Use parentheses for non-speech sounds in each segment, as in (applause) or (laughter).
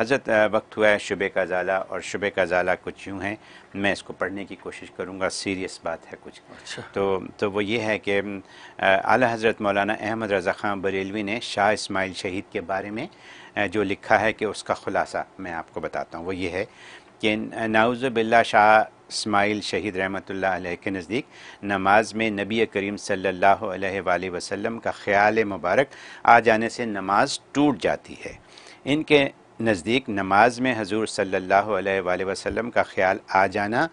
हज़रत वक्त हुआ है शुबे का ज़ाला और शुबे का ज़ाला कुछ यूँ है मैं इसको पढ़ने की कोशिश करूँगा सीरियस बात है कुछ अच्छा। तो तो वो ये है कि आला हज़रत मौलाना अहमद रज़ा ख़ान बरेलवी ने शाह इस्माइल शहीद के बारे में जो लिखा है कि उसका ख़ुलासा मैं आपको बताता हूँ वो ये है कि नाउज़ बिल्ला शाह इसमाइल शहीद रहमत के नज़दीक नमाज में नबी करीम सल्ला वसम का ख़्याल मुबारक आ जाने से नमाज टूट जाती है इनके नज़दीक नमाज में हजूर सल्ला वसम का ख्याल आ जाना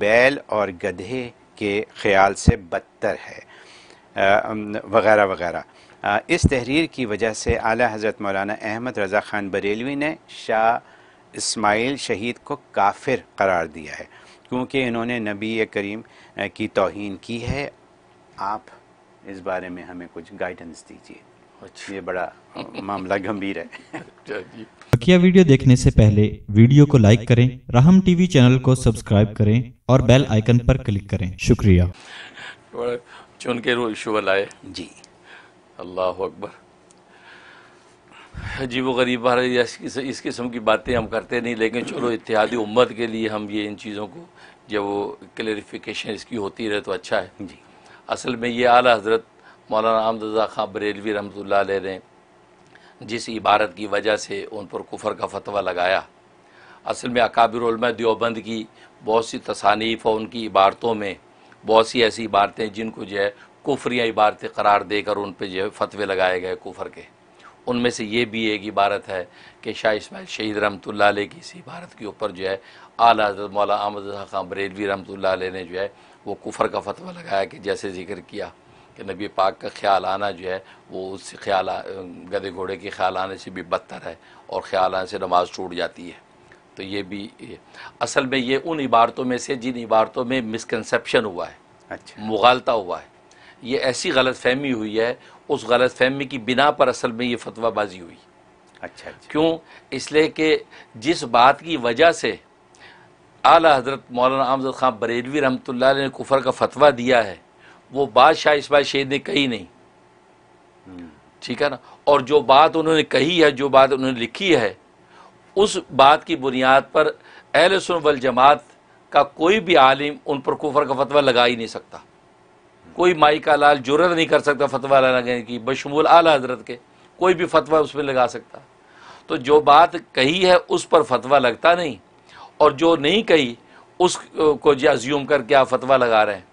बैल और गधे के ख्याल से बदतर है वगैरह वगैरह इस तहरीर की वजह से आला हज़रत मौलाना अहमद रज़ा ख़ान बरेलवी ने शाह इस्माइल शहीद को काफिर करार दिया है क्योंकि इन्होंने नबी करीम की तोहन की है आप इस बारे में हमें कुछ गाइडेंस दीजिए अच्छा। ये बड़ा हाँ, मामला गंभीर है बकिया वीडियो देखने से पहले वीडियो को लाइक करें राहम टीवी चैनल को सब्सक्राइब करें और बेल आइकन पर क्लिक करें शुक्रिया चुन के रोज शुभ लाए जी अल्लाह अकबर अजीब गरीब भारत इस, इस किस्म की बातें हम करते नहीं लेकिन चलो इतिहादी उम्मत के लिए हम ये इन चीज़ों को जब वो क्लेरिफिकेशन इसकी होती रहे तो अच्छा है जी असल में ये आला हजरत मौलाना अहमदा खां बरेलवी रहमतुल्लाह ने जिस इबारत की वजह से उन पर कुफर का फतवा लगाया असल में अकाबिरम दियोबंद की बहुत सी तसानीफ और उनकी इबारतों में बहुत सी ऐसी इबारतें जिनको जो है कुफरिया इबारतें करार देकर उन पर जो है फतवे लगाए गए कुफर के उनमें से ये भी एक इबारत है कि शाह इसमाइल शहीद रहमतुल्लाह की इस इबारत के ऊपर जो है आला हजरत मौला अहमद खां बरेलवी रहमतुल्लाह ने जो है वो कुफर का फतवा लगाया कि जैसे जिक्र किया कि नबी पाक का ख्याल आना जो है वो उससे ख्याल गधे घोड़े के ख्याल आने से भी बदतर है और ख्याल आने से नमाज टूट जाती है तो ये भी असल में ये उन इबारतों में से जिन इबारतों में मिसकनसप्शन हुआ है अच्छा मुगालता हुआ है ये ऐसी गलत फहमी हुई है उस गलत फहमी की बिना पर असल में ये फतवाबाजी हुई अच्छा, अच्छा। क्यों इसलिए कि जिस बात की वजह से आला हजरत मौलाना आमजद खां बरेलवी रमत ने कुफर का फतवा दिया है वो बात शाह इसमाइल शेख ने कही नहीं ठीक है ना और जो बात उन्होंने कही है जो बात उन्होंने लिखी है उस बात की बुनियाद पर अहल सुन जमात का कोई भी आलिम उन पर कुफर का फतवा लगा ही नहीं सकता कोई माई का लाल जरूरत नहीं कर सकता फतवा लगाने की बशमूल आला हजरत के कोई भी फतवा उस पर लगा सकता तो जो बात कही है उस पर फतवा लगता नहीं और जो नहीं कही उस को जो अज्यूम करके आप फतवा लगा रहे हैं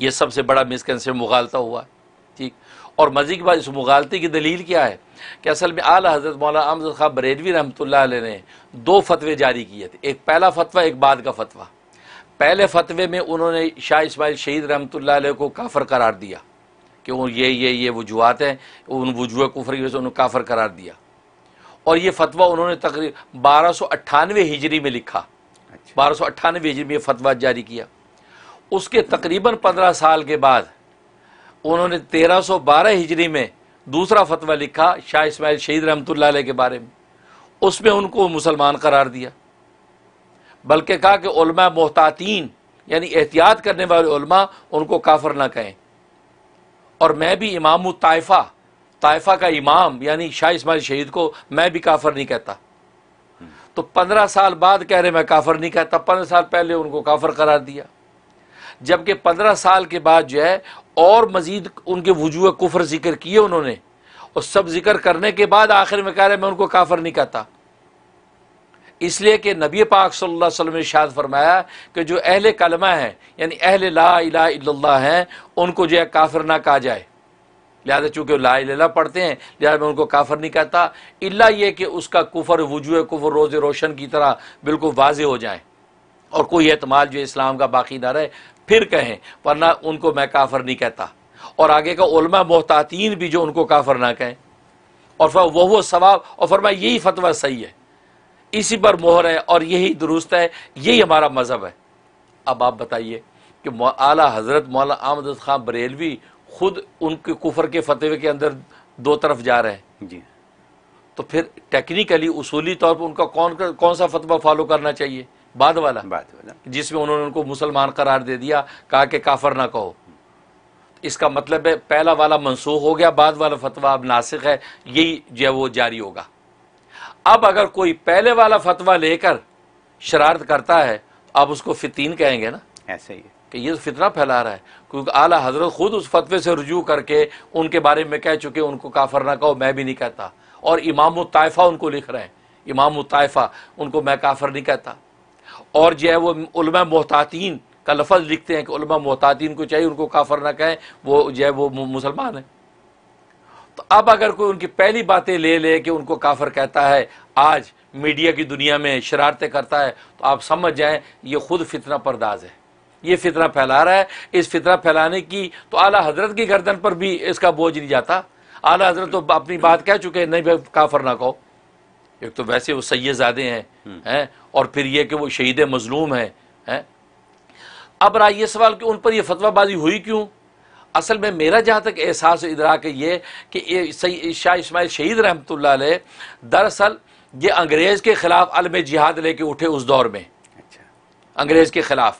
ये सबसे बड़ा मिसकनसेप्ट मुगालता हुआ है ठीक और मज़े की बात इस मुगालते की दलील क्या है कि असल में आला हज़रत मौलाना अमजद खां बरेलवी रहमत ने दो फतवे जारी किए थे एक पहला फतवा एक बाद का फतवा पहले फतवे में उन्होंने शाह इसमाइल शहीद रहमत को काफर करार दिया कि वो ये ये ये वजूहत हैं उन वजूह कुफर की वजह से उन्होंने काफर करार दिया और ये फतवा उन्होंने तकरीब बारह सौ अट्ठानवे हिजरी में लिखा अच्छा। बारह सौ अट्ठानवे हिजरी में ये फतवा जारी किया उसके तकरीबन पंद्रह साल के बाद उन्होंने तेरह सौ बारह हिजरी में दूसरा फतवा लिखा शाह इसमाइल शहीद रहमतुल्लाह के बारे में उसमें उनको मुसलमान करार दिया बल्कि कहा कि उलमा मोहतातीन यानी एहतियात करने वाले उलमा उनको काफर ना कहें और मैं भी इमाम ताइफ़ा ताइफ़ा का इमाम यानी शाह इसमाइल शहीद को मैं भी काफर नहीं कहता तो पंद्रह साल बाद कह रहे मैं काफर नहीं कहता पंद्रह साल पहले उनको काफर करार दिया जबकि पंद्रह साल के बाद जो है और मज़ीद उनके वजूह कुफर ज़िक्र किए उन्होंने और सब जिक्र करने के बाद आखिर में कह रहे मैं उनको काफर नहीं कहता इसलिए कि नबी पाक सल्लल्लाहु अलैहि वसल्लम ने शाद फरमाया कि जो अहल कलमा है यानी अहल ला इला हैं उनको जो है काफिर ना कहा जाए लिहाजा चूंकि ला इला पढ़ते हैं लिहाजा मैं उनको काफ़र नहीं कहता इला ये कि उसका कुफर वजू कुफर रोज़ रोशन की तरह बिल्कुल वाज हो जाए और कोई एतमाल जो इस्लाम का बाकी ना रहे फिर कहें वरना उनको मैं काफर नहीं कहता और आगे का उलमा मोहतातीन भी जो उनको काफर ना कहें और फिर वह वो सवाब और फरमा यही फतवा सही है इसी पर मोहर है और यही दुरुस्त है यही हमारा मज़हब है अब आप बताइए कि आला हज़रत मौला आमद खां बरेलवी खुद उनके कुफर के फतवे के अंदर दो तरफ जा रहे हैं जी तो फिर टेक्निकली उसूली तौर पर उनका कौन कौन सा फतवा फॉलो करना चाहिए बाद वाला बाद वाला जिसमें उन्होंने उनको मुसलमान करार दे दिया कहा कि काफर ना कहो इसका मतलब है पहला वाला मनसूख हो गया बाद वाला फतवा अब नासिक है यही जो है वो जारी होगा अब अगर कोई पहले वाला फतवा लेकर शरारत करता है तो आप उसको फितीन कहेंगे ना ऐसे ही कि ये तो फितना फैला रहा है क्योंकि आला हजरत खुद उस फतवे से रजू करके उनके बारे में कह चुके उनको काफर ना कहो मैं भी नहीं कहता और इमाम ताइफा उनको लिख रहे हैं इमाम ताइफा उनको मैं काफर नहीं कहता और जो है वो उलमा मोहतातीन का लफज लिखते हैं कि उलमा मोहतातीन को चाहिए उनको काफर ना कहें वो जो है वो मुसलमान है तो अब अगर कोई उनकी पहली बातें ले ले कि उनको काफर कहता है आज मीडिया की दुनिया में शरारतें करता है तो आप समझ जाएं ये खुद फितना परदाज है ये फितना फैला रहा है इस फितना फैलाने की तो आला हजरत की गर्दन पर भी इसका बोझ नहीं जाता आला हजरत तो अपनी बात कह चुके हैं नहीं भाई काफर ना कहो एक तो वैसे वो सैयदादे हैं हम्म। हैं और फिर यह कि वो शहीद मजलूम हैं है? अब रहा यह सवाल कि उन पर यह फतवाबाजी हुई क्यों असल में मेरा जहाँ तक एहसास के ये कि शाह इसमाइल शहीद रहमत दरअसल ये अंग्रेज़ के ख़िलाफ़ अलम जिहाद लेके उठे उस दौर में अच्छा। अंग्रेज़ के ख़िलाफ़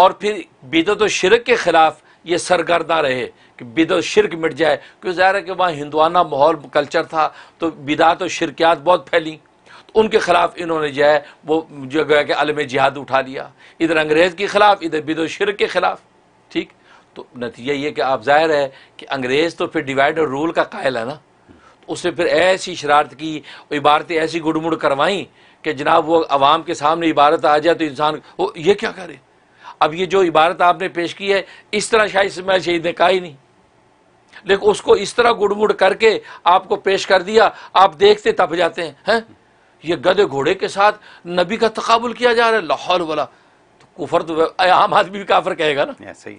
और फिर बिदत व शिरक के ख़िलाफ़ ये सरगर्दा रहे कि बिदत शिरक मिट जाए क्योंकि ज़ाहिर है कि वहाँ हिंदवाना माहौल कल्चर था तो बिदात और शिरकियात बहुत फैली उनके खिलाफ इन्होंने जो है वो जो गया कि अलम जिहाद उठा लिया इधर अंग्रेज़ के खिलाफ इधर बिदो शिर के खिलाफ ठीक तो नतीजा ये कि आप जाहिर है कि अंग्रेज़ तो फिर डिवाइड और रूल का कायल है ना तो उसने फिर ऐसी शरारत की इबारतें ऐसी गुड़मुड़ करवाई कि जनाब वो आवाम के सामने इबारत आ जाए तो इंसान वो ये क्या करे अब ये जो इबारत आपने पेश की है इस तरह शायद इसमें शहीद ने कहा ही नहीं लेकिन उसको इस तरह गुड़मुड़ करके आपको पेश कर दिया आप देखते तप जाते हैं हैं ये गधे घोड़े के साथ नबी का तकबुल किया जा रहा है लाहौल वाला तो कुफर तो आम आदमी भी काफर कहेगा ना हाँ, सही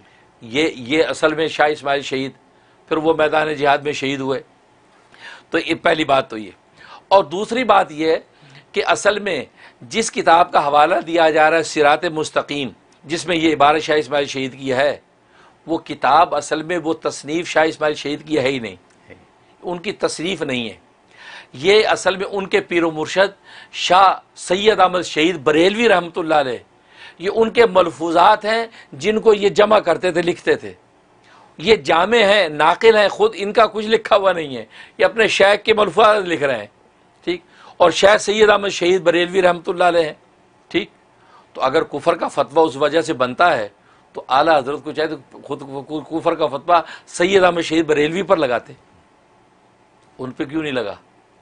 ये ये असल में शाह इसमाइल शहीद फिर वो मैदान जिहाद में शहीद हुए तो ये पहली बात तो ये और दूसरी बात यह कि असल में जिस किताब का हवाला दिया जा रहा है सिरात मुस्तकीम जिसमें ये इबारत शाह इसमाइल शहीद की है वो किताब असल में वो तसनीफ़ शाह इसमाइल शहीद की है ही नहीं उनकी तसनीफ़ नहीं है ये असल में उनके पीर मुर्शद शाह सैयद अहमद शहीद बरेलवी रहमत ये उनके मलफूजात हैं जिनको ये जमा करते थे लिखते थे ये जामे हैं नाकिल हैं ख़ुद इनका कुछ लिखा हुआ नहीं है ये अपने शेख के मलफूजात लिख रहे हैं ठीक और शेख सैद अहमद शहीद बरेलवी रहमत हैं ठीक तो अगर कुफर का फतवा उस वजह से बनता है तो आला हजरत को चाहे तो खुद कुफर का फतवा सैयद अहमद शहीद बरेलवी पर लगाते उन पर क्यों नहीं लगा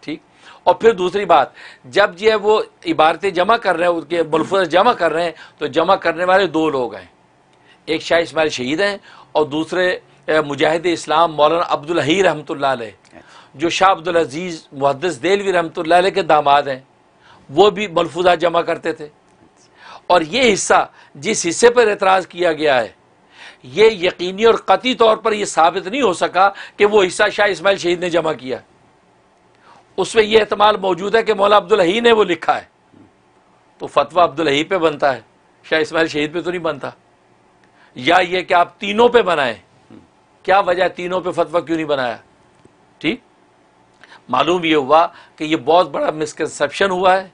ठीक और फिर दूसरी बात जब जो है वो इबारतें जमा कर रहे हैं उनके मलफूज जमा कर रहे हैं तो जमा करने वाले दो लोग हैं एक शाह इसमाइल शहीद हैं और दूसरे मुजाहिद इस्लाम मौलाना अब्दुल ही रहमत अच्छा। जो शाह अब्दुल अजीज़ मुहदस देलवी रहमत के दामाद हैं वो भी मलफूजा जमा करते थे और ये हिस्सा जिस हिस्से पर एतराज़ किया गया है ये यकीनी और कती तौर पर यह साबित नहीं हो सका कि वो हिस्सा शाह इसमाइल शहीद ने जमा किया उसमें यह एहतमाल मौजूद है कि मौला अब्दुलही ने वो लिखा है तो फतवा अब्दुलही पे बनता है शाह इसमाइल शहीद पे तो नहीं बनता या ये कि आप तीनों पे बनाएं क्या वजह तीनों पे फतवा क्यों नहीं बनाया ठीक मालूम ये हुआ कि ये बहुत बड़ा मिसकनसेप्शन हुआ है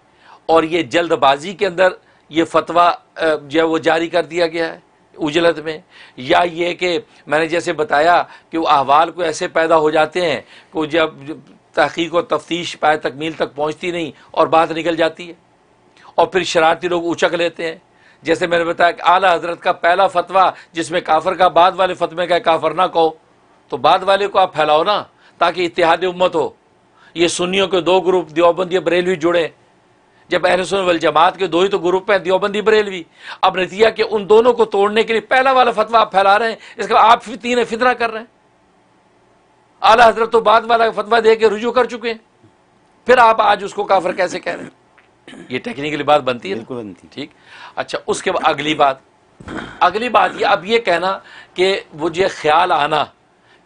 और ये जल्दबाजी के अंदर ये फतवा जो है वो जारी कर दिया गया है उजलत में या ये कि मैंने जैसे बताया कि वो अहवाल को ऐसे पैदा हो जाते हैं कि जब तहकीक और तफ्तीश पाए तक मील तक पहुँचती नहीं और बात निकल जाती है और फिर शरारती लोग उचक लेते हैं जैसे मैंने बताया कि आला हजरत का पहला फतवा जिसमें काफर का बाद वाले फतवे का काफर ना कहो तो बाद वाले को आप फैलाओ ना ताकि इतिहादी उम्मत हो ये सुन्नियों के दो ग्रुप दियोबंदी बरेलवी जुड़े जब अहरसन वल जमात के दो ही तो ग्रुप हैं दियोबंदी बरेलवी अब नतीजा के उन दोनों को तोड़ने के लिए पहला वाला फतवा आप फैला रहे हैं इसका आप फिर तीन फितना कर रहे हैं आला हजरत तो बाद वाला फतवा दे के रुजू कर चुके हैं फिर आप आज उसको काफर कैसे कह रहे हैं ये टेक्निकली बात बनती है बिल्कुल बनती ठीक अच्छा उसके बाद अगली बात अगली बात ये अब ये कहना कि मुझे ख्याल आना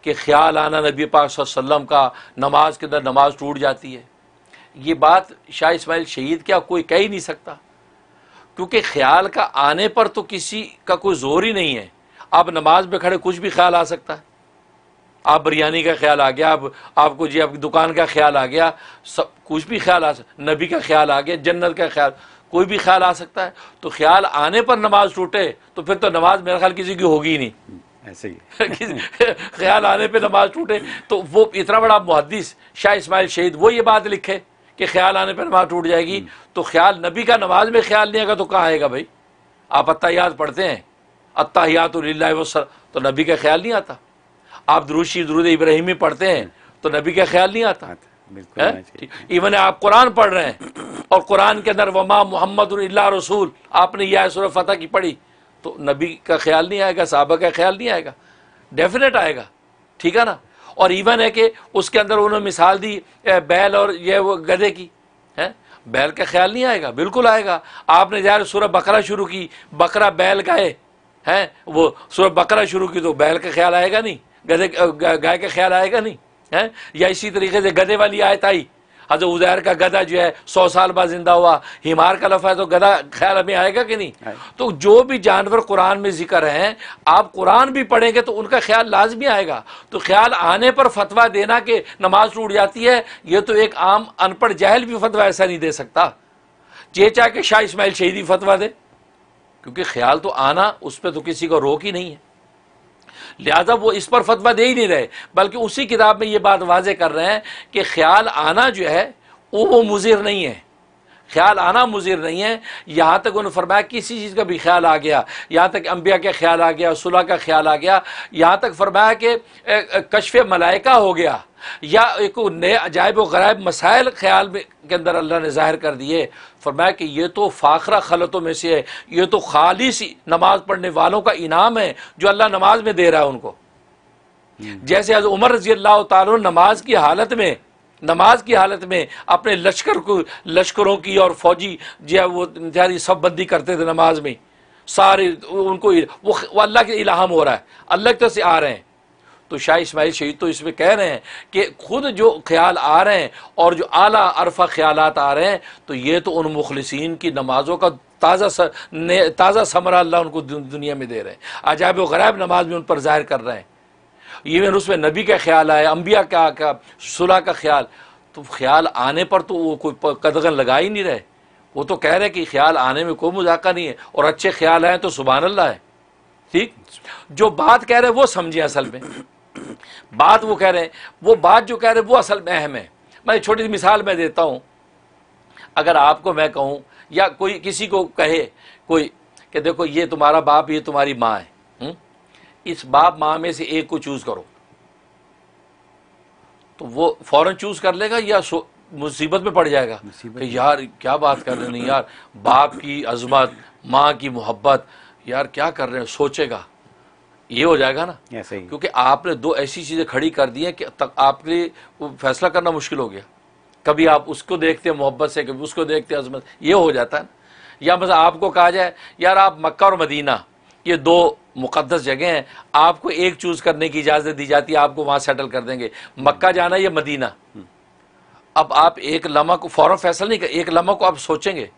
कि ख्याल आना नबी पाक वसल्लम का नमाज के अंदर नमाज टूट जाती है ये बात शाह इसमाइल शहीद क्या कोई कह ही नहीं सकता क्योंकि ख्याल का आने पर तो किसी का कोई जोर ही नहीं है आप नमाज में खड़े कुछ भी ख्याल आ सकता है आप बिरयानी का ख्याल आ गया आप आपको जी आपकी दुकान का ख्याल आ गया सब कुछ भी ख्याल आ नबी का ख्याल आ गया जन्नत का ख्याल कोई भी ख्याल आ सकता है तो ख्याल आने पर नमाज टूटे तो फिर तो नमाज मेरा ख्याल किसी की होगी ही नहीं हम्म, ऐसे ही (laughs) ख्याल आने पर नमाज टूटे तो वो इतना बड़ा मुहदस शाह इसमाइल शहीद वो ये बात लिखे कि ख्याल आने पर नमाज टूट जाएगी हम्म। तो ख्याल नबी का नमाज में ख्याल नहीं आएगा तो कहाँ आएगा भाई आप अत्ताहियात पढ़ते हैं अत्ताहियात तो नबी का ख्याल नहीं आता आप द्रुशी दरूद इब्राहिमी पढ़ते हैं तो नबी का ख्याल नहीं आता इवन आप कुरान पढ़ रहे हैं और कुरान के अंदर वमा मोहम्मद रसूल आपने यह सूर फतेह की पढ़ी तो नबी का ख्याल नहीं आएगा साहबा का ख्याल नहीं आएगा डेफिनेट आएगा ठीक है ना और इवन है कि उसके अंदर उन्होंने मिसाल दी बैल और ये वो गधे की है बैल का ख्याल नहीं आएगा बिल्कुल आएगा आपने ज़ाहिर सूरह बकरा शुरू की बकरा बैल का है हैं वो सूरह बकरा शुरू की तो बैल का ख्याल आएगा नहीं गधे गाय का ख्याल आएगा नहीं है या इसी तरीके से गधे वाली आयत आई हजर उजैर का गधा जो है सौ साल बाद जिंदा हुआ हिमार का लफा है तो गधा ख्याल अभी आएगा कि नहीं तो जो भी जानवर कुरान में जिक्र हैं आप कुरान भी पढ़ेंगे तो उनका ख्याल लाजमी आएगा तो ख्याल आने पर फतवा देना कि नमाज टूट जाती है ये तो एक आम अनपढ़ जहल भी फतवा ऐसा नहीं दे सकता जे चाहे के शाह इसमाइल शहीदी फतवा दे क्योंकि ख्याल तो आना उस पर तो किसी को रोक ही नहीं है लिहाजा वो इस पर फतवा दे ही नहीं रहे बल्कि उसी किताब में ये बात वाज कर रहे हैं कि ख्याल आना जो है वो मुजिर नहीं है ख्याल आना मुजिर नहीं है यहाँ तक उन्होंने फरमाया किसी चीज़ का भी ख्याल आ गया यहाँ तक अम्बिया का ख्याल आ गया सुलह का ख्याल आ गया यहाँ तक फरमाया कि कशफ मलाइका हो गया या एक नए अजायब गरायब मसाइल ख्याल के अंदर अल्लाह ने ज़ाहिर कर दिए फरमाया कि ये तो फ़ाखरा खलतों में से है ये तो खाली सी नमाज पढ़ने वालों का इनाम है जो अल्लाह नमाज में दे रहा है उनको हम्म। जैसे उमर रजी अल्लाह तमाज की हालत में नमाज की हालत में अपने लश्कर को लश्करों की और फौजी जो है वो इंतहारी सब बंदी करते थे नमाज में सारे उनको वो, वो अल्लाह के इलाहम हो रहा है अल्लाह की तरफ से आ रहे हैं तो शाह इसमाइल शहीद तो इसमें कह रहे हैं कि खुद जो ख्याल आ रहे हैं और जो आला अरफा ख्याल आ रहे हैं तो ये तो उन मुखलसिन की नमाजों का ताज़ा ताज़ा समरा अल्लाह उनको दुनिया में दे रहे हैं अजाब वराब नमाज में उन पर ज़ाहिर कर रहे हैं इवन उसमें नबी का ख्याल आया अम्बिया का, का सुलह का ख्याल तो ख्याल आने पर तो वो कोई कदगन लगा ही नहीं रहे वो तो कह रहे हैं कि ख्याल आने में कोई मजाक नहीं है और अच्छे ख्याल आए तो सुबह अल्लाह है ठीक जो बात कह रहे हैं वो समझे असल में बात वो कह रहे हैं वो बात जो कह रहे हैं वो असल में अहम है मैं छोटी सी मिसाल मैं देता हूँ अगर आपको मैं कहूँ या कोई किसी को कहे कोई कि देखो ये तुम्हारा बाप ये तुम्हारी माँ है हुँ? इस बाप माँ में से एक को चूज करो तो वो फौरन चूज कर लेगा या मुसीबत में पड़ जाएगा यार क्या बात कर रहे हैं यार बाप की अजमत माँ की मोहब्बत यार क्या कर रहे हैं सोचेगा ये हो जाएगा ना क्योंकि आपने दो ऐसी चीज़ें खड़ी कर दी हैं कि तक आपके लिए फैसला करना मुश्किल हो गया कभी आप उसको देखते हैं मोहब्बत से कभी उसको देखते हैं अजमत ये हो जाता है या बस आपको कहा जाए यार आप मक्का और मदीना ये दो मुकदस जगह हैं आपको एक चूज़ करने की इजाज़त दी जाती है आपको वहाँ सेटल कर देंगे मक्का जाना या मदीना अब आप एक लम्हा को फौरन फैसला नहीं कर एक लम्हा को आप सोचेंगे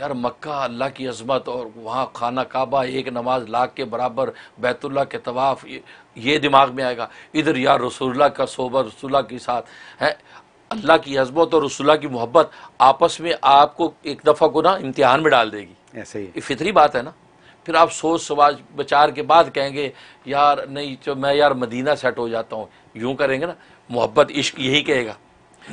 यार मक्का अल्लाह की अजमत और वहाँ खाना काबा एक नमाज लाख के बराबर बैतुल्ला के तवाफ़ ये, ये दिमाग में आएगा इधर यार रसूल्ला का सोबा रसुल्ला के साथ है अल्लाह की अजमत और रसुल्ला की मोहब्बत आपस में आपको एक दफ़ा को ना इम्तिहान में डाल देगी ऐसे ही फितरी बात है ना फिर आप सोच समाज विचार के बाद कहेंगे यार नहीं तो मैं यार मदीना सेट हो जाता हूँ यूँ करेंगे ना मोहब्बत इश्क यही कहेगा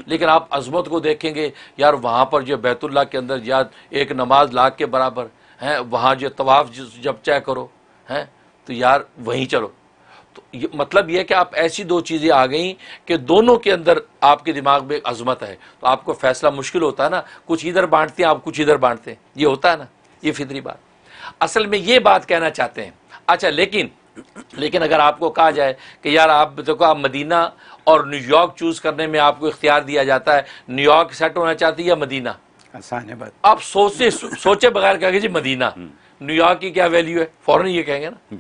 लेकिन आप अजमत को देखेंगे यार वहाँ पर जो बैतुल्ला के अंदर या एक नमाज लाख के बराबर हैं वहाँ जो तवाफ़ जब चय करो हैं तो यार वहीं चलो तो ये, मतलब यह कि आप ऐसी दो चीज़ें आ गई कि दोनों के अंदर आपके दिमाग में अजमत है तो आपको फैसला मुश्किल होता है ना कुछ इधर बांटते हैं आप कुछ इधर बांटते हैं ये होता है ना ये फितरी बात असल में ये बात कहना चाहते हैं अच्छा लेकिन लेकिन अगर आपको कहा जाए कि यार आप देखो तो आप मदीना और न्यूयॉर्क चूज़ करने में आपको इख्तियार दिया जाता है न्यूयॉर्क सेट होना चाहती है या मदीना आसान है बात आप सोचे सोचे बगैर कहेंगे जी मदीना हम्म। न्यूयॉर्क की क्या वैल्यू है फ़ौरन ये कहेंगे ना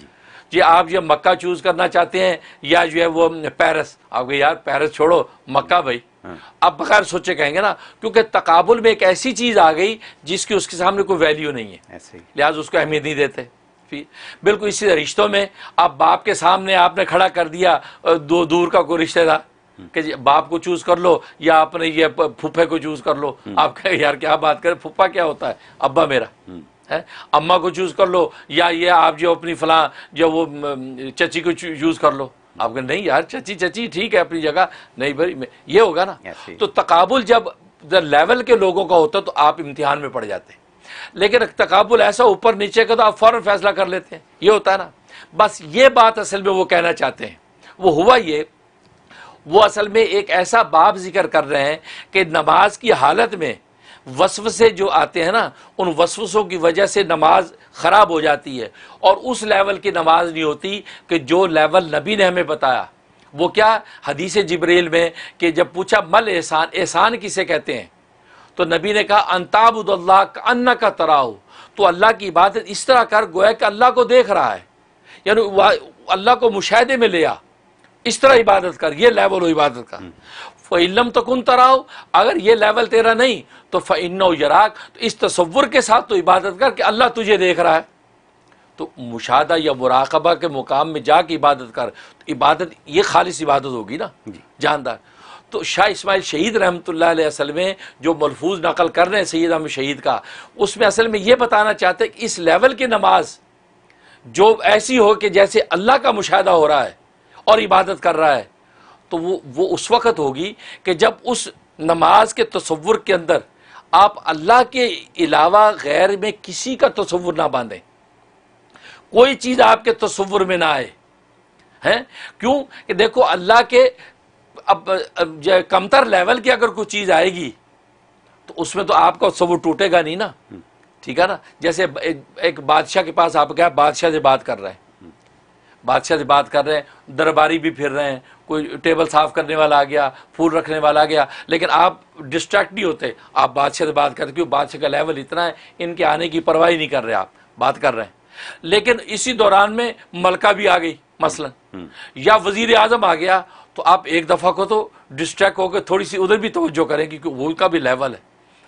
जी आप जो मक्का चूज़ करना चाहते हैं या जो है वो पेरिस आपको यार पेरिस छोड़ो मक्का भाई आप बगैर सोचे कहेंगे ना क्योंकि तकाबुल में एक ऐसी चीज़ आ गई जिसकी उसके सामने कोई वैल्यू नहीं है लिहाज उसको अहमियत नहीं देते बिल्कुल इसी रिश्तों में आप बाप के सामने आपने खड़ा कर दिया दो दूर का कोई रिश्तेदार हम्म। कि बाप को चूज कर लो या आपने ये फूफे को चूज कर लो हम्म। आप कहे यार क्या बात करें फूफा क्या होता है अब्बा मेरा हम्म। है अम्मा को चूज कर लो या ये आप जो अपनी फला जो वो चची को चूज कर लो आप कहें नहीं यार चची चची ठीक है अपनी जगह नहीं भरी ये होगा ना तो तकबुल जब लेवल के लोगों का होता तो आप इम्तिहान में पड़ जाते हैं लेकिन तकबुल ऐसा ऊपर नीचे का तो आप फ़ौरन फैसला कर लेते हैं ये होता है ना बस ये बात असल में वो कहना चाहते हैं वो हुआ ये वो असल में एक ऐसा बाब जिक्र कर रहे हैं कि नमाज की हालत में वसवसे जो आते हैं ना उन वसवसों की वजह से नमाज ख़राब हो जाती है और उस लेवल की नमाज नहीं होती कि जो लेवल नबी ने हमें बताया वो क्या हदीस जिब्रेल में कि जब पूछा मल एहसान एहसान किसे कहते हैं तो नबी ने कहा अंताबुदल्ला का अन्ना का तराव तो अल्लाह की इबादत इस तरह कर गोया कि अल्लाह को देख रहा है यानी अल्लाह को मुशाहे में लिया इस तरह इबादत कर ये लेवल हो इबादत का फिल्म तो कन तराओ अगर ये लेवल तेरा नहीं तो फ़िन्नो यराक तो इस तस्वुर के साथ तो इबादत कर कि अल्लाह तुझे देख रहा है तो मुशादा या मुराकबा के मुकाम में जाके इबादत कर तो इबादत ये खालिश इबादत होगी ना जानदार तो शाह इसमाइल शहीद रहमत असल में जो मलफूज नकल कर रहे हैं सैद अहम शहीद का उसमें असल में ये बताना चाहते हैं कि इस लेवल की नमाज जो ऐसी हो कि जैसे अल्लाह का मुशाह हो रहा है और इबादत कर रहा है तो वो वो उस वक़्त होगी कि जब उस नमाज के तस्वुर के अंदर आप अल्लाह के अलावा गैर में किसी का तस्वुर ना बांधें कोई चीज़ आपके तस्वुर में ना आए हैं क्यों कि देखो अल्लाह के अब, अब कमतर लेवल की अगर कोई चीज़ आएगी तो उसमें तो आपका तस्वुर टूटेगा नहीं ना हम्म। ठीक है ना जैसे एक, एक बादशाह के पास आप गया बादशाह से बात कर रहे हैं बादशाह से बात कर रहे हैं दरबारी भी फिर रहे हैं कोई टेबल साफ़ करने वाला आ गया फूल रखने वाला आ गया लेकिन आप डिस्ट्रैक्ट नहीं होते आप बादशाह से बात करते क्योंकि बादशाह का लेवल इतना है इनके आने की परवाह ही नहीं कर रहे आप बात कर रहे हैं लेकिन इसी दौरान में मलका भी आ गई मसलन हम्म। या वजीर आजम आ गया तो आप एक दफ़ा को तो डिस्ट्रैक्ट होकर थोड़ी सी उधर भी तोज्जो करें क्योंकि उनका भी लेवल है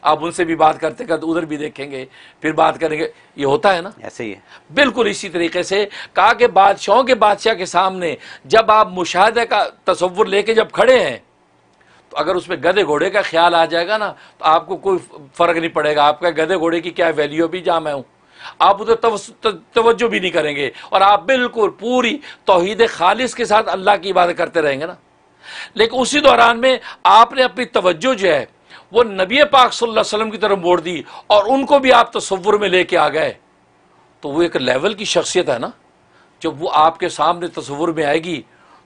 आप उनसे भी बात करते करते उधर भी देखेंगे फिर बात करेंगे ये होता है ना ऐसे ही है बिल्कुल इसी तरीके से कहा कि बादशाहों के बादशाह के सामने जब आप मुशाहदे का तस्वुर लेके जब खड़े हैं तो अगर उसमें गधे घोड़े का ख्याल आ जाएगा ना तो आपको कोई फ़र्क नहीं पड़ेगा आपका गधे घोड़े की क्या वैल्यू भी जहाँ मैं हूँ आप उधर तवज्जो भी नहीं करेंगे और आप बिल्कुल पूरी तोहद खालिश के साथ अल्लाह की इबादत करते रहेंगे ना लेकिन उसी दौरान में आपने अपनी तवज्जो जो है वो नबी पाक सल्लल्लाहु अलैहि वसल्लम की तरफ मोड़ दी और उनको भी आप तस्वुर में लेके आ गए तो वो एक लेवल की शख्सियत है ना जब वो आपके सामने तस्वुर में आएगी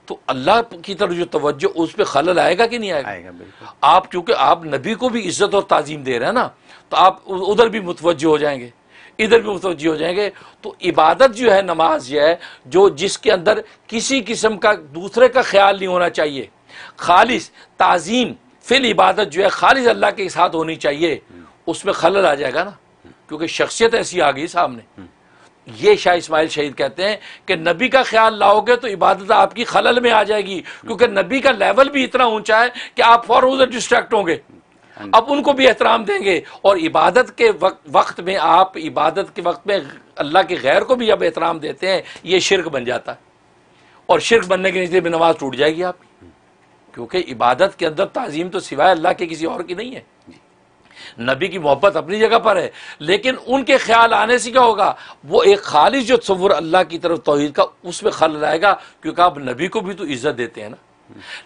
तो अल्लाह की तरफ जो तवज्जो उस पर खलल आएगा कि नहीं आएगा, आएगा आप चूँकि आप नबी को भी इज्जत और ताजीम दे रहे हैं ना तो आप उधर भी मुतवजह हो जाएंगे इधर भी मुतवजह हो जाएंगे तो इबादत जो है नमाज यह है जो जिसके अंदर किसी किस्म का दूसरे का ख्याल नहीं होना चाहिए खालिश ताजीम फिर इबादत जो है खालिज अल्लाह के साथ होनी चाहिए उसमें खलल आ जाएगा ना क्योंकि शख्सियत ऐसी आ गई सामने ये शाह इस्माइल शहीद कहते हैं कि नबी का ख्याल लाओगे तो इबादत आपकी खलल में आ जाएगी क्योंकि नबी का लेवल भी इतना ऊंचा है कि आप फॉर उधर डिस्ट्रैक्ट होंगे अब उनको भी एहतराम देंगे और इबादत के वक, वक्त में आप इबादत के वक्त में अल्लाह के गैर को भी जब एहतराम देते हैं ये शिरक बन जाता है और शिरक बनने के नीचे में नमाज टूट जाएगी आपकी क्योंकि इबादत के अंदर तज़ीम तो सिवाय अल्लाह के किसी और की नहीं है नबी की मोहब्बत अपनी जगह पर है लेकिन उनके ख्याल आने से क्या होगा वो एक खालिज जो तस्वुर अल्लाह की तरफ तोहद का उसमें खल आएगा क्योंकि आप नबी को भी तो इज्जत देते हैं ना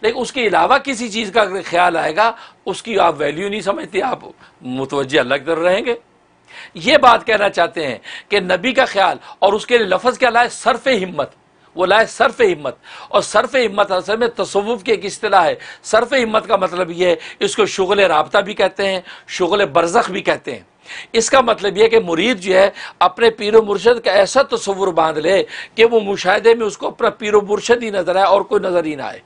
लेकिन उसके अलावा किसी चीज़ का अगर ख्याल आएगा उसकी आप वैल्यू नहीं समझते आप मुतवजह अल्लाह की तरफ रहेंगे ये बात कहना चाहते हैं कि नबी का ख्याल और उसके लिए लफज क्या लाए सरफ हिम्मत वो लाए सरफ हिम्मत और सरफ हिम्मत असल में तसवुफ़ की एक असलाह है सरफ हिम्मत का मतलब यह है इसको शुगल रबता भी कहते हैं शुगल बरजख भी कहते हैं इसका मतलब यह कि मुरीद जो है अपने पीर मुर्शद का ऐसा तस्वुर बांध ले कि वो मुशाहे में उसको अपना पीर मुर्शद ही नजर आए और कोई नजर ही ना आए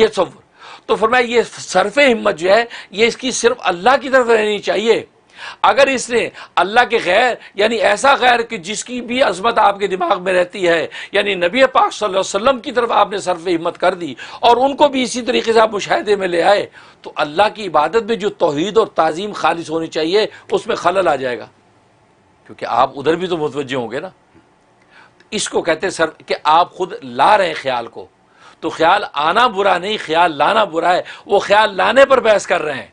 ये तस्वुर तो फरमाया ये सरफ हिम्मत जो है ये इसकी सिर्फ अल्लाह की तरफ रहनी चाहिए अगर इसने अल्लाह के गैर यानी ऐसा गैर कि जिसकी भी अजमत आपके दिमाग में रहती है यानी नबी पाक वसल्लम की तरफ आपने सरफ हिम्मत कर दी और उनको भी इसी तरीके से आप मुशाहे में ले आए तो अल्लाह की इबादत में जो तोहद और तज़ीम खालिश होनी चाहिए उसमें खलल आ जाएगा क्योंकि आप उधर भी तो मुतवज होंगे ना इसको कहते सर कि आप खुद ला रहे हैं ख्याल को तो ख्याल आना बुरा नहीं ख्याल लाना बुरा है वो ख्याल लाने पर बहस कर रहे हैं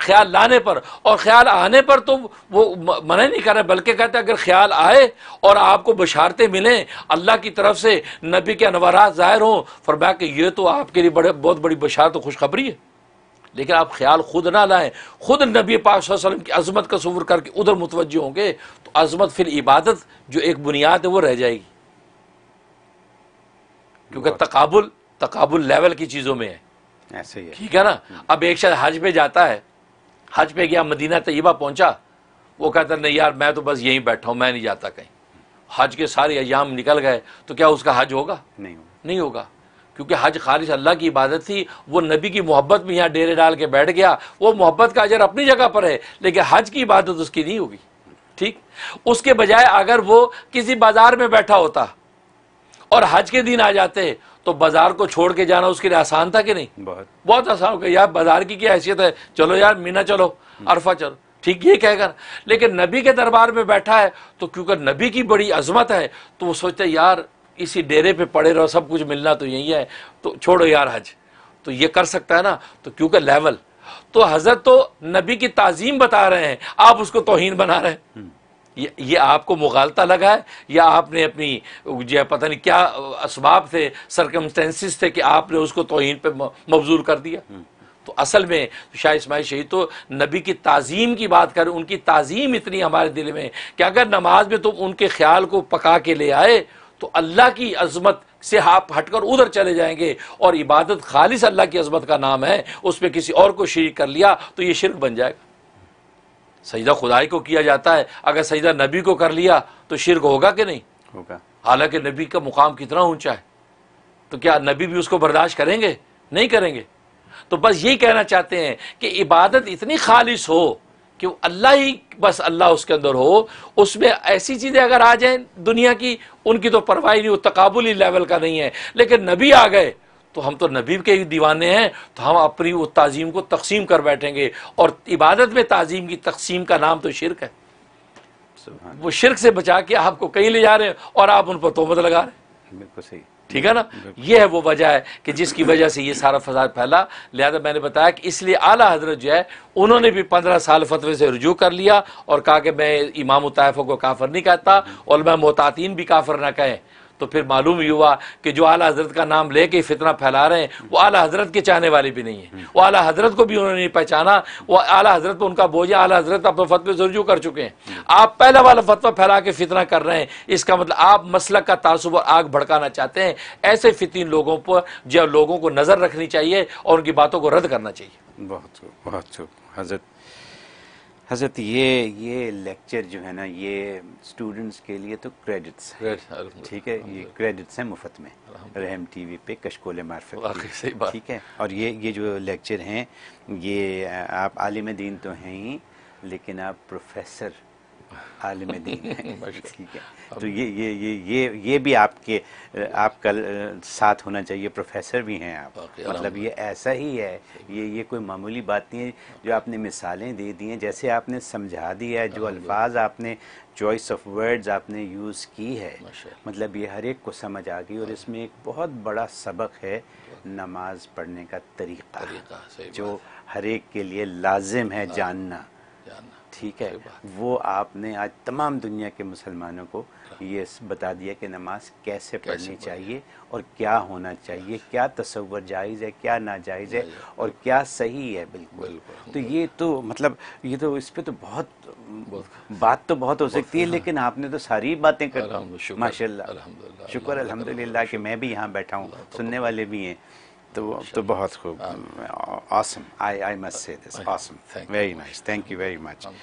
ख्याल लाने पर और ख्याल आने पर तो वो मना नहीं कर रहे बल्कि कहते अगर ख्याल आए और आपको बशारते मिलें अल्लाह की तरफ से नबी के अनवरात ज़ाहिर हों फरमा के ये तो आपके लिए बड़े बहुत बड़ी बशारत खुशखबरी है लेकिन आप ख्याल खुद ना लाएं खुद नबी पाक वसल्लम की अजमत का सबूर करके उधर मुतवज होंगे तो अजमत फिर इबादत जो एक बुनियाद है वो रह जाएगी क्योंकि तकाबुल तकाबुल लेवल की चीज़ों में है ऐसे ही ठीक है ना हम्म। अब एक शायद हज पे जाता है हज पे गया मदीना तयबा पहुंचा वो कहता नहीं यार मैं तो बस यहीं बैठा हूं मैं नहीं जाता कहीं हज के सारे अयाम निकल गए तो क्या उसका हज होगा नहीं होगा नहीं होगा क्योंकि हज खालिश अल्लाह की इबादत थी वो नबी की मोहब्बत में यहाँ डेरे डाल के बैठ गया वो मोहब्बत का अजर अपनी जगह पर है लेकिन हज की इबादत उसकी नहीं होगी ठीक उसके बजाय अगर वो किसी बाजार में बैठा होता और हज के दिन आ जाते तो बाजार को छोड़ के जाना उसके लिए आसान था कि नहीं बहुत बहुत आसान हो गया यार बाजार की क्या हैसियत है चलो यार मीना चलो अरफा चलो ठीक ये कहकर लेकिन नबी के दरबार में बैठा है तो क्योंकि नबी की बड़ी अजमत है तो वो सोचते यार इसी डेरे पे पड़े रहो सब कुछ मिलना तो यही है तो छोड़ो यार हज तो ये कर सकता है ना तो क्योंकि लेवल तो हजरत तो नबी की ताजीम बता रहे हैं आप उसको तोहिन बना रहे हैं हम्म। ये, आपको मुगालता लगा है या आपने अपनी जो पता नहीं क्या इसबाब थे सरकमस्टेंसिस थे कि आपने उसको तोहन पर मबजूल कर दिया हम्म। तो असल में शाह इसमाइल शहीद तो नबी की तज़ीम की बात करें उनकी तज़ीम इतनी हमारे दिल में कि अगर नमाज में तुम उनके ख्याल को पका के ले आए तो अल्लाह की अजमत से आप हटकर उधर चले जाएंगे और इबादत खालिश अल्लाह की अजमत का नाम है उस पर किसी और को शरीक कर लिया तो ये शिरक बन जाएगा सजदा खुदाई को किया जाता है अगर सजदा नबी को कर लिया तो शिरक होगा कि नहीं होगा हालांकि नबी का मुकाम कितना ऊंचा है तो क्या नबी भी उसको बर्दाश्त करेंगे नहीं करेंगे तो बस यही कहना चाहते हैं कि इबादत इतनी खालिश हो कि अल्लाह ही बस अल्लाह उसके अंदर हो उसमें ऐसी चीज़ें अगर आ जाएं दुनिया की उनकी तो परवाही नहीं वो तकबुली लेवल का नहीं है लेकिन नबी आ गए तो हम तो नबीब के दीवाने हैं तो हम अपनी वो तज़ीम को तकसीम कर बैठेंगे और इबादत में ताजीम की तकसीम का नाम तो शिरक है वो शिरक से बचा के आपको कहीं ले जा रहे हैं और आप उन पर तोहमत लगा रहे हैं बिल्कुल सही ठीक है ना ये है वो वजह है कि जिसकी वजह से ये सारा फसाद फैला लिहाजा मैंने बताया कि इसलिए आला हजरत जो है उन्होंने भी पंद्रह साल फतवे से रजू कर लिया और कहा कि मैं इमाम तयफ़ों को काफर नहीं कहता और मैं मोहतातीन भी काफर ना कहें तो फिर मालूम हुआ कि जो आला हजरत का नाम लेके फितना फैला रहे हैं वो आला हजरत के चाहने वाले भी नहीं है वो आला हजरत को भी उन्होंने नहीं पहचाना वो आला हजरत पर उनका बोझ आला हजरत अपने फतवे जरूर कर चुके हैं आप पहला वाला फतवा फैला के फितना कर रहे हैं इसका मतलब आप मसल का तासुब और आग भड़काना चाहते हैं ऐसे फितिन लोगों पर जो लोगों को नज़र रखनी चाहिए और उनकी बातों को रद्द करना चाहिए बहुत बहुत हजरत हजरत ये ये लेक्चर जो है ना ये स्टूडेंट्स के लिए तो क्रेडिट्स है ठीक है ये क्रेडिट्स हैं मुफ्त में रहम टीवी पे कशकोले मार्फत ठीक है और ये ये जो लेक्चर हैं ये आप आलिम दीन तो हैं ही लेकिन आप प्रोफेसर आलम दीन (laughs) ठीक है तो ये ये ये ये ये भी आपके आपका साथ होना चाहिए प्रोफेसर भी हैं आप मतलब ये ऐसा ही है ये ये कोई मामूली बात नहीं है जो आपने मिसालें दे दी हैं जैसे आपने समझा दिया है जो अल्फाज आपने चॉइस ऑफ वर्ड्स आपने यूज़ की है मतलब ये हर एक को समझ आ गई और इसमें एक बहुत बड़ा सबक है नमाज पढ़ने का तरीका जो हर एक के लिए लाजिम है जानना ठीक है वो आपने आज तमाम दुनिया के मुसलमानों को ये बता दिया कि नमाज कैसे, पढ़नी चाहिए और क्या होना चाहिए क्या तस्वर जायज़ है क्या नाजायज़ है और क्या सही है बिल्कुल तो ये तो मतलब ये तो इस पर तो बहुत बात तो बहुत हो सकती है हाँ। लेकिन आपने तो सारी बातें कर माशा शुक्र अलहमदिल्ला कि मैं भी यहाँ बैठा हूँ सुनने वाले भी हैं The, the bahut khub. Um, uh, awesome. I, I must say this. Awesome. Thank very you. nice. Thank you very much. Um,